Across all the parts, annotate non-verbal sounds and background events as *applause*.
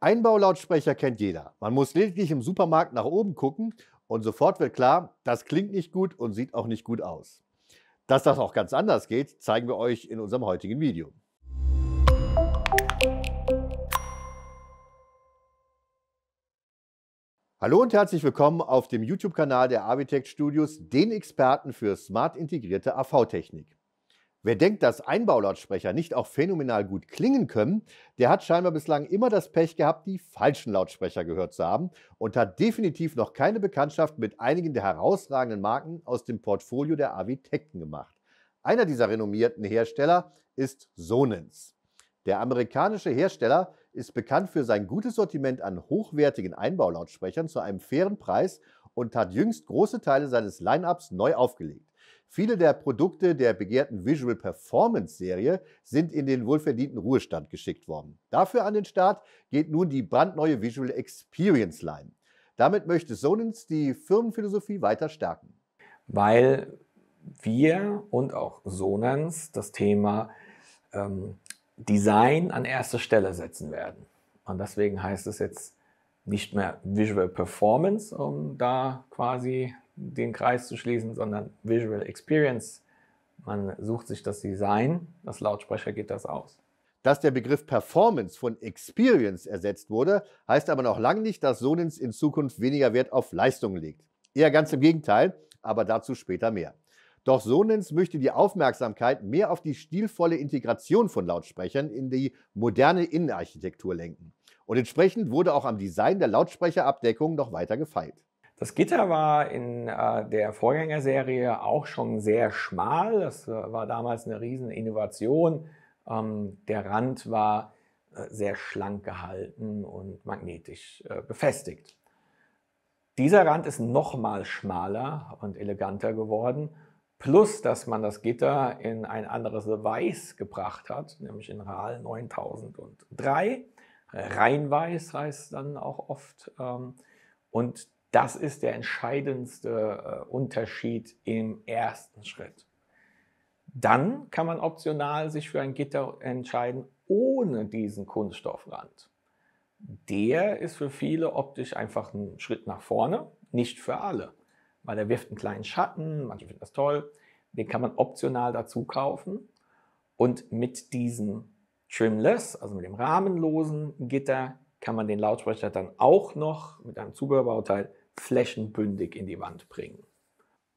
Einbaulautsprecher kennt jeder. Man muss lediglich im Supermarkt nach oben gucken und sofort wird klar, das klingt nicht gut und sieht auch nicht gut aus. Dass das auch ganz anders geht, zeigen wir euch in unserem heutigen Video. Hallo und herzlich willkommen auf dem YouTube-Kanal der Avitech Studios, den Experten für smart integrierte AV-Technik. Wer denkt, dass Einbaulautsprecher nicht auch phänomenal gut klingen können, der hat scheinbar bislang immer das Pech gehabt, die falschen Lautsprecher gehört zu haben und hat definitiv noch keine Bekanntschaft mit einigen der herausragenden Marken aus dem Portfolio der Avitekten gemacht. Einer dieser renommierten Hersteller ist Sonens. Der amerikanische Hersteller ist bekannt für sein gutes Sortiment an hochwertigen Einbaulautsprechern zu einem fairen Preis und hat jüngst große Teile seines Line-ups neu aufgelegt. Viele der Produkte der begehrten Visual Performance Serie sind in den wohlverdienten Ruhestand geschickt worden. Dafür an den Start geht nun die brandneue Visual Experience Line. Damit möchte Sonens die Firmenphilosophie weiter stärken. Weil wir und auch Sonens das Thema ähm, Design an erster Stelle setzen werden. Und deswegen heißt es jetzt nicht mehr Visual Performance, um da quasi den Kreis zu schließen, sondern Visual Experience. Man sucht sich das Design, das Lautsprecher geht das aus. Dass der Begriff Performance von Experience ersetzt wurde, heißt aber noch lange nicht, dass Sonens in Zukunft weniger Wert auf Leistung legt. Eher ganz im Gegenteil, aber dazu später mehr. Doch Sonens möchte die Aufmerksamkeit mehr auf die stilvolle Integration von Lautsprechern in die moderne Innenarchitektur lenken. Und entsprechend wurde auch am Design der Lautsprecherabdeckung noch weiter gefeilt. Das Gitter war in äh, der Vorgängerserie auch schon sehr schmal. Das äh, war damals eine riesen Innovation. Ähm, der Rand war äh, sehr schlank gehalten und magnetisch äh, befestigt. Dieser Rand ist nochmal schmaler und eleganter geworden. Plus, dass man das Gitter in ein anderes Weiß gebracht hat, nämlich in RAL 9003. Reinweiß heißt dann auch oft. Ähm, und das ist der entscheidendste äh, Unterschied im ersten Schritt. Dann kann man optional sich für ein Gitter entscheiden ohne diesen Kunststoffrand. Der ist für viele optisch einfach ein Schritt nach vorne, nicht für alle, weil er wirft einen kleinen Schatten, manche finden das toll. Den kann man optional dazu kaufen und mit diesem Trimless, also mit dem rahmenlosen Gitter, kann man den Lautsprecher dann auch noch mit einem Zubehörbauteil flächenbündig in die Wand bringen.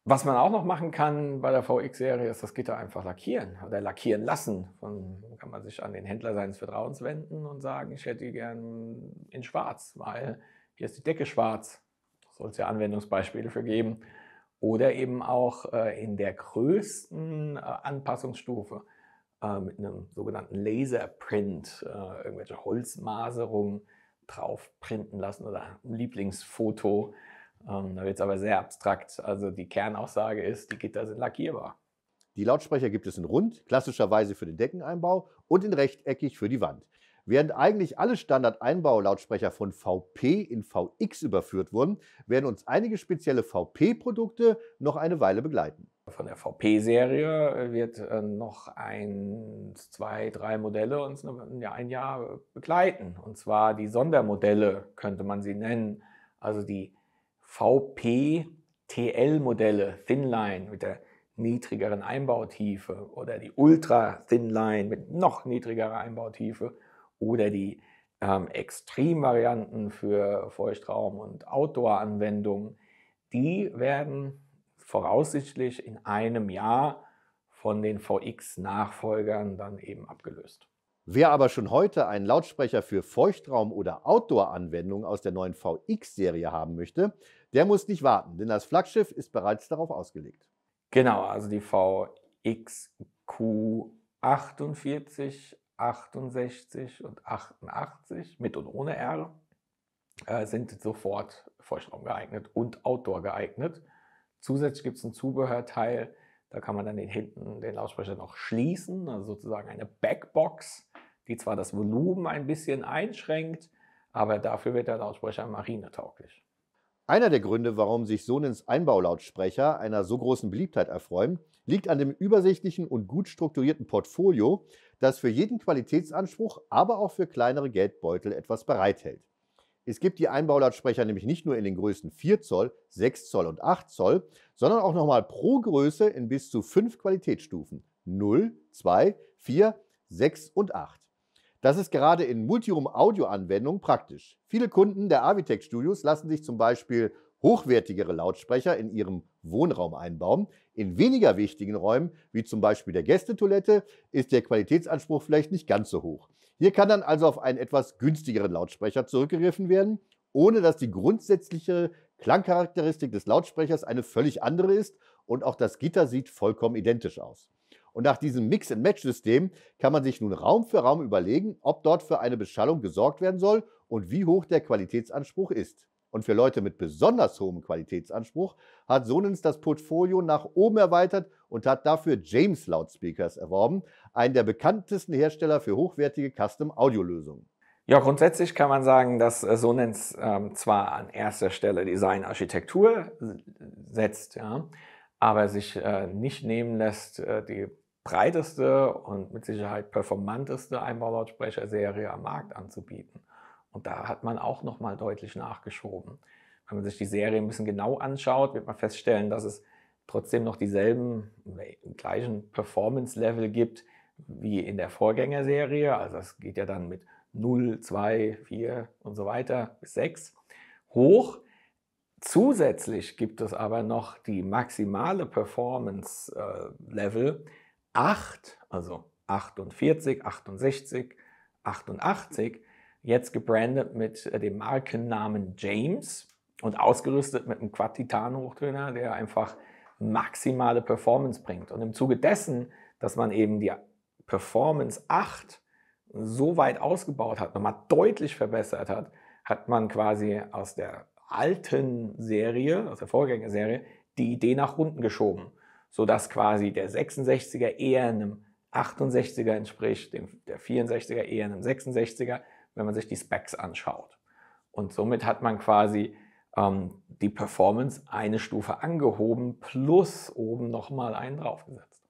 Was man auch noch machen kann bei der VX-Serie ist das Gitter einfach lackieren oder lackieren lassen. Von kann man sich an den Händler seines Vertrauens wenden und sagen, ich hätte die gern in schwarz, weil hier ist die Decke schwarz. Da soll es ja Anwendungsbeispiele für geben. Oder eben auch äh, in der größten äh, Anpassungsstufe äh, mit einem sogenannten Laserprint, äh, irgendwelche Holzmaserungen drauf printen lassen oder ein Lieblingsfoto. Ähm, da wird es aber sehr abstrakt. Also die Kernaussage ist, die Gitter sind lackierbar. Die Lautsprecher gibt es in rund, klassischerweise für den Deckeneinbau und in rechteckig für die Wand. Während eigentlich alle Standard-Einbau-Lautsprecher von VP in VX überführt wurden, werden uns einige spezielle VP-Produkte noch eine Weile begleiten. Von der VP-Serie wird äh, noch ein, zwei, drei Modelle uns ein Jahr begleiten. Und zwar die Sondermodelle könnte man sie nennen. Also die VP-TL-Modelle, Thinline mit der niedrigeren Einbautiefe oder die Ultra-Thinline mit noch niedrigerer Einbautiefe oder die ähm, Extrem-Varianten für Feuchtraum- und Outdoor-Anwendungen, die werden voraussichtlich in einem Jahr von den VX-Nachfolgern dann eben abgelöst. Wer aber schon heute einen Lautsprecher für Feuchtraum- oder Outdoor-Anwendungen aus der neuen VX-Serie haben möchte, der muss nicht warten, denn das Flaggschiff ist bereits darauf ausgelegt. Genau, also die VXQ48, 68 und 88 mit und ohne R äh, sind sofort Feuchtraum geeignet und Outdoor geeignet. Zusätzlich gibt es einen Zubehörteil, da kann man dann den hinten den Lautsprecher noch schließen, also sozusagen eine Backbox, die zwar das Volumen ein bisschen einschränkt, aber dafür wird der Lautsprecher marinetauglich. Einer der Gründe, warum sich Sonens Einbaulautsprecher einer so großen Beliebtheit erfreuen, liegt an dem übersichtlichen und gut strukturierten Portfolio, das für jeden Qualitätsanspruch, aber auch für kleinere Geldbeutel etwas bereithält. Es gibt die Einbaulautsprecher nämlich nicht nur in den Größen 4 Zoll, 6 Zoll und 8 Zoll, sondern auch nochmal pro Größe in bis zu fünf Qualitätsstufen. 0, 2, 4, 6 und 8. Das ist gerade in Multiroom-Audio-Anwendungen praktisch. Viele Kunden der Avitech Studios lassen sich zum Beispiel hochwertigere Lautsprecher in ihrem Wohnraum einbauen. In weniger wichtigen Räumen, wie zum Beispiel der Gästetoilette, ist der Qualitätsanspruch vielleicht nicht ganz so hoch. Hier kann dann also auf einen etwas günstigeren Lautsprecher zurückgegriffen werden, ohne dass die grundsätzliche Klangcharakteristik des Lautsprechers eine völlig andere ist und auch das Gitter sieht vollkommen identisch aus. Und nach diesem Mix-and-Match-System kann man sich nun Raum für Raum überlegen, ob dort für eine Beschallung gesorgt werden soll und wie hoch der Qualitätsanspruch ist. Und für Leute mit besonders hohem Qualitätsanspruch hat Sonens das Portfolio nach oben erweitert und hat dafür James Loudspeakers erworben, einen der bekanntesten Hersteller für hochwertige Custom-Audio-Lösungen. Ja, grundsätzlich kann man sagen, dass äh, Sonens ähm, zwar an erster Stelle Design-Architektur setzt, ja, aber sich äh, nicht nehmen lässt, äh, die breiteste und mit Sicherheit performanteste Einbaulautsprecherserie am Markt anzubieten. Und da hat man auch nochmal deutlich nachgeschoben. Wenn man sich die Serie ein bisschen genau anschaut, wird man feststellen, dass es trotzdem noch dieselben gleichen Performance-Level gibt wie in der Vorgängerserie. Also es geht ja dann mit 0, 2, 4 und so weiter bis 6 hoch. Zusätzlich gibt es aber noch die maximale Performance-Level äh, 8, also 48, 68, 88, jetzt gebrandet mit äh, dem Markennamen James und ausgerüstet mit einem Quad-Titan-Hochtöner, der einfach maximale Performance bringt. Und im Zuge dessen, dass man eben die Performance 8 so weit ausgebaut hat, nochmal deutlich verbessert hat, hat man quasi aus der alten Serie, aus der Vorgängerserie, die Idee nach unten geschoben, sodass quasi der 66er eher einem 68er entspricht, dem, der 64er eher einem 66er, wenn man sich die Specs anschaut. Und somit hat man quasi ähm, die Performance eine Stufe angehoben plus oben nochmal einen draufgesetzt.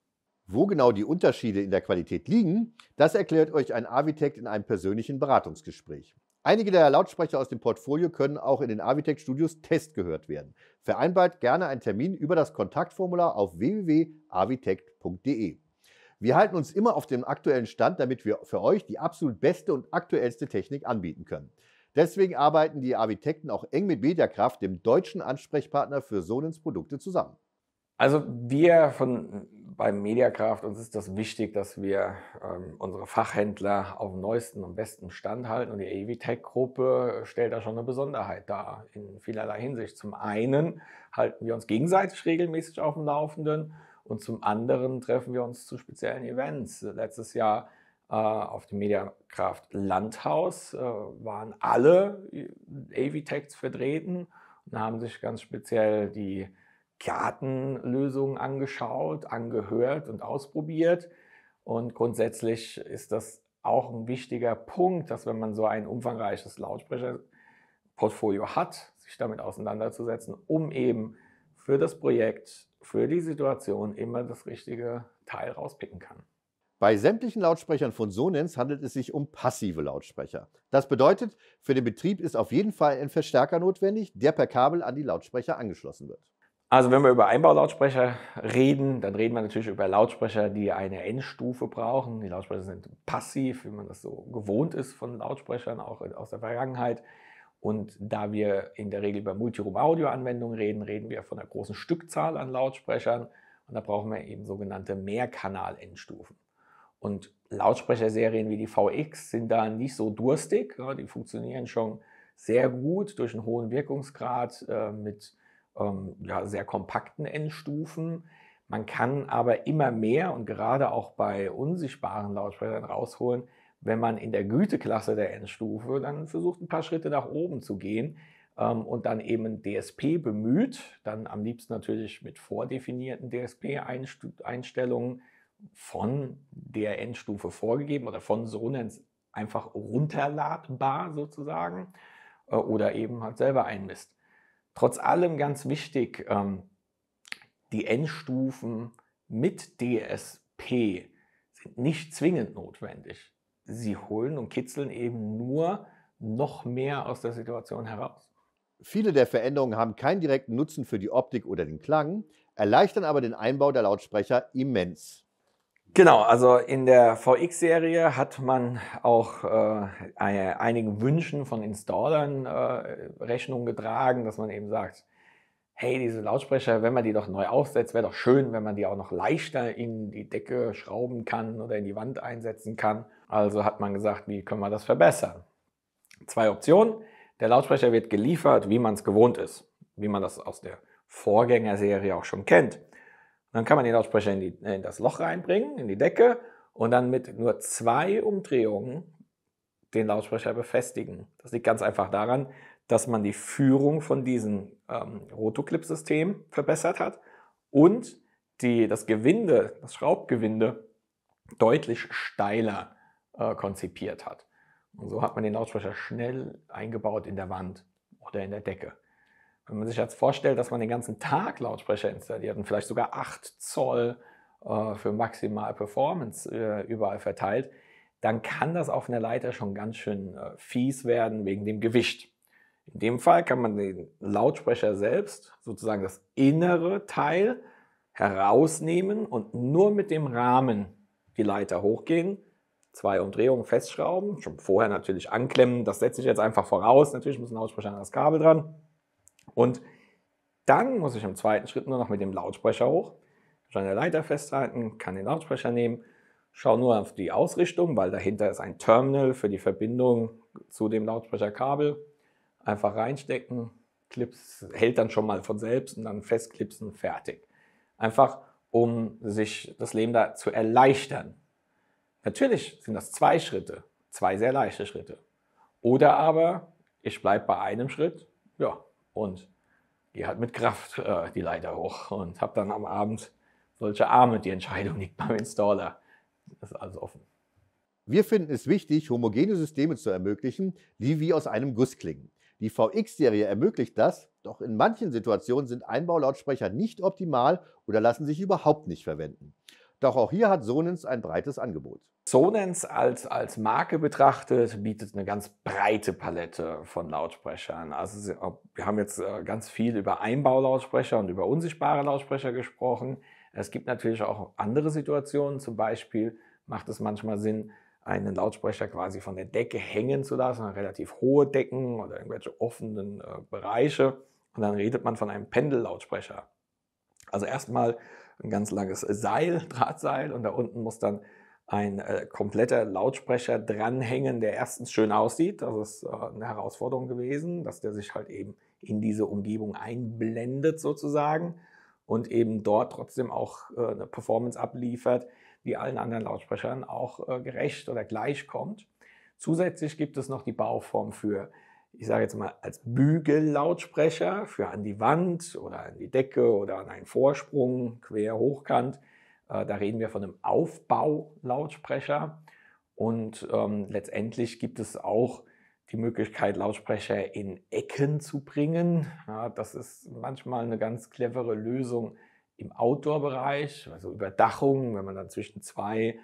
Wo genau die Unterschiede in der Qualität liegen, das erklärt euch ein Avitech in einem persönlichen Beratungsgespräch. Einige der Lautsprecher aus dem Portfolio können auch in den Avitech Studios Test gehört werden. Vereinbart gerne einen Termin über das Kontaktformular auf www.avitech.de. Wir halten uns immer auf dem aktuellen Stand, damit wir für euch die absolut beste und aktuellste Technik anbieten können. Deswegen arbeiten die Architekten auch eng mit Mediakraft, dem deutschen Ansprechpartner für Sonens Produkte, zusammen. Also wir von bei Mediakraft, uns ist das wichtig, dass wir ähm, unsere Fachhändler auf dem neuesten und besten Stand halten. Und die Avitech-Gruppe stellt da schon eine Besonderheit dar, in vielerlei Hinsicht. Zum einen halten wir uns gegenseitig regelmäßig auf dem Laufenden und zum anderen treffen wir uns zu speziellen Events. Letztes Jahr äh, auf dem Mediakraft Landhaus äh, waren alle äh, av vertreten und haben sich ganz speziell die Kartenlösungen angeschaut, angehört und ausprobiert. Und grundsätzlich ist das auch ein wichtiger Punkt, dass wenn man so ein umfangreiches Lautsprecherportfolio hat, sich damit auseinanderzusetzen, um eben für das Projekt, für die Situation immer das richtige Teil rauspicken kann. Bei sämtlichen Lautsprechern von Sonens handelt es sich um passive Lautsprecher. Das bedeutet, für den Betrieb ist auf jeden Fall ein Verstärker notwendig, der per Kabel an die Lautsprecher angeschlossen wird. Also wenn wir über Einbaulautsprecher reden, dann reden wir natürlich über Lautsprecher, die eine Endstufe brauchen. Die Lautsprecher sind passiv, wie man das so gewohnt ist von Lautsprechern, auch aus der Vergangenheit. Und da wir in der Regel über Multiroom-Audio-Anwendungen reden, reden wir von einer großen Stückzahl an Lautsprechern. Und da brauchen wir eben sogenannte Mehrkanal-Endstufen. Und Lautsprecherserien wie die VX sind da nicht so durstig. Ja, die funktionieren schon sehr gut durch einen hohen Wirkungsgrad äh, mit ähm, ja, sehr kompakten Endstufen. Man kann aber immer mehr und gerade auch bei unsichtbaren Lautsprechern rausholen, wenn man in der Güteklasse der Endstufe dann versucht, ein paar Schritte nach oben zu gehen ähm, und dann eben DSP bemüht, dann am liebsten natürlich mit vordefinierten DSP-Einstellungen von der Endstufe vorgegeben oder von Sonens einfach runterladbar sozusagen äh, oder eben halt selber einmisst. Trotz allem ganz wichtig, ähm, die Endstufen mit DSP sind nicht zwingend notwendig. Sie holen und kitzeln eben nur noch mehr aus der Situation heraus. Viele der Veränderungen haben keinen direkten Nutzen für die Optik oder den Klang, erleichtern aber den Einbau der Lautsprecher immens. Genau, also in der VX-Serie hat man auch äh, einigen Wünschen von Installern äh, Rechnung getragen, dass man eben sagt, hey, diese Lautsprecher, wenn man die doch neu aufsetzt, wäre doch schön, wenn man die auch noch leichter in die Decke schrauben kann oder in die Wand einsetzen kann. Also hat man gesagt, wie können wir das verbessern? Zwei Optionen. Der Lautsprecher wird geliefert, wie man es gewohnt ist, wie man das aus der Vorgängerserie auch schon kennt dann kann man den Lautsprecher in, die, äh, in das Loch reinbringen, in die Decke und dann mit nur zwei Umdrehungen den Lautsprecher befestigen. Das liegt ganz einfach daran, dass man die Führung von diesem ähm, Rotoclip-System verbessert hat und die, das Gewinde, das Schraubgewinde deutlich steiler äh, konzipiert hat. Und so hat man den Lautsprecher schnell eingebaut in der Wand oder in der Decke. Wenn man sich jetzt vorstellt, dass man den ganzen Tag Lautsprecher installiert und vielleicht sogar 8 Zoll äh, für maximal Performance äh, überall verteilt, dann kann das auf einer Leiter schon ganz schön äh, fies werden wegen dem Gewicht. In dem Fall kann man den Lautsprecher selbst, sozusagen das innere Teil, herausnehmen und nur mit dem Rahmen die Leiter hochgehen, zwei Umdrehungen festschrauben, schon vorher natürlich anklemmen, das setze ich jetzt einfach voraus, natürlich muss ein Lautsprecher an das Kabel dran und dann muss ich im zweiten Schritt nur noch mit dem Lautsprecher hoch, kann den Leiter festhalten, kann den Lautsprecher nehmen, schaue nur auf die Ausrichtung, weil dahinter ist ein Terminal für die Verbindung zu dem Lautsprecherkabel. Einfach reinstecken, Clips hält dann schon mal von selbst und dann festklipsen, fertig. Einfach um sich das Leben da zu erleichtern. Natürlich sind das zwei Schritte, zwei sehr leichte Schritte. Oder aber ich bleibe bei einem Schritt, ja, und die halt mit Kraft äh, die Leiter hoch und habe dann am Abend solche Arme. Die Entscheidung liegt beim Installer. Das ist alles offen. Wir finden es wichtig, homogene Systeme zu ermöglichen, die wie aus einem Guss klingen. Die VX-Serie ermöglicht das, doch in manchen Situationen sind Einbaulautsprecher nicht optimal oder lassen sich überhaupt nicht verwenden. Doch auch hier hat Sonens ein breites Angebot. Sonens als, als Marke betrachtet bietet eine ganz breite Palette von Lautsprechern. Also wir haben jetzt äh, ganz viel über Einbaulautsprecher und über unsichtbare Lautsprecher gesprochen. Es gibt natürlich auch andere Situationen. Zum Beispiel macht es manchmal Sinn, einen Lautsprecher quasi von der Decke hängen zu lassen, relativ hohe Decken oder irgendwelche offenen äh, Bereiche. Und dann redet man von einem Pendellautsprecher. Also erstmal ein ganz langes Seil, *laughs* Drahtseil und da unten muss dann ein äh, kompletter Lautsprecher dranhängen, der erstens schön aussieht. Das ist äh, eine Herausforderung gewesen, dass der sich halt eben in diese Umgebung einblendet sozusagen und eben dort trotzdem auch äh, eine Performance abliefert, die allen anderen Lautsprechern auch äh, gerecht oder gleich kommt. Zusätzlich gibt es noch die Bauform für ich sage jetzt mal, als Bügellautsprecher für an die Wand oder an die Decke oder an einen Vorsprung, quer, hochkant. Äh, da reden wir von einem Aufbaulautsprecher. Und ähm, letztendlich gibt es auch die Möglichkeit, Lautsprecher in Ecken zu bringen. Ja, das ist manchmal eine ganz clevere Lösung im Outdoor-Bereich, also Überdachung, wenn man dann zwischen zwei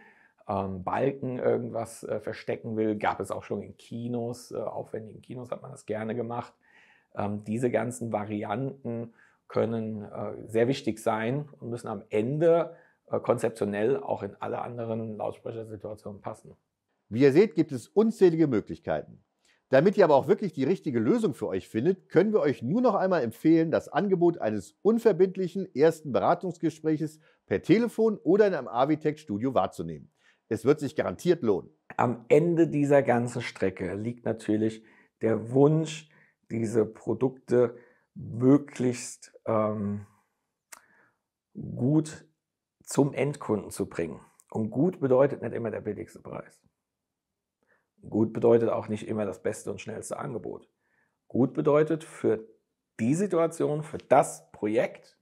ähm, Balken irgendwas äh, verstecken will. Gab es auch schon in Kinos, äh, aufwendigen Kinos hat man das gerne gemacht. Ähm, diese ganzen Varianten können äh, sehr wichtig sein und müssen am Ende äh, konzeptionell auch in alle anderen Lautsprechersituationen passen. Wie ihr seht, gibt es unzählige Möglichkeiten. Damit ihr aber auch wirklich die richtige Lösung für euch findet, können wir euch nur noch einmal empfehlen, das Angebot eines unverbindlichen ersten Beratungsgespräches per Telefon oder in einem Avitech Studio wahrzunehmen. Es wird sich garantiert lohnen. Am Ende dieser ganzen Strecke liegt natürlich der Wunsch, diese Produkte möglichst ähm, gut zum Endkunden zu bringen. Und gut bedeutet nicht immer der billigste Preis. Gut bedeutet auch nicht immer das beste und schnellste Angebot. Gut bedeutet für die Situation, für das Projekt,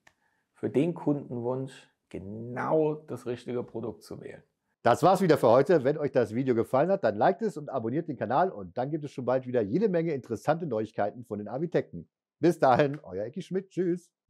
für den Kundenwunsch genau das richtige Produkt zu wählen. Das war's wieder für heute. Wenn euch das Video gefallen hat, dann liked es und abonniert den Kanal und dann gibt es schon bald wieder jede Menge interessante Neuigkeiten von den Architekten. Bis dahin, euer Ecki Schmidt. Tschüss.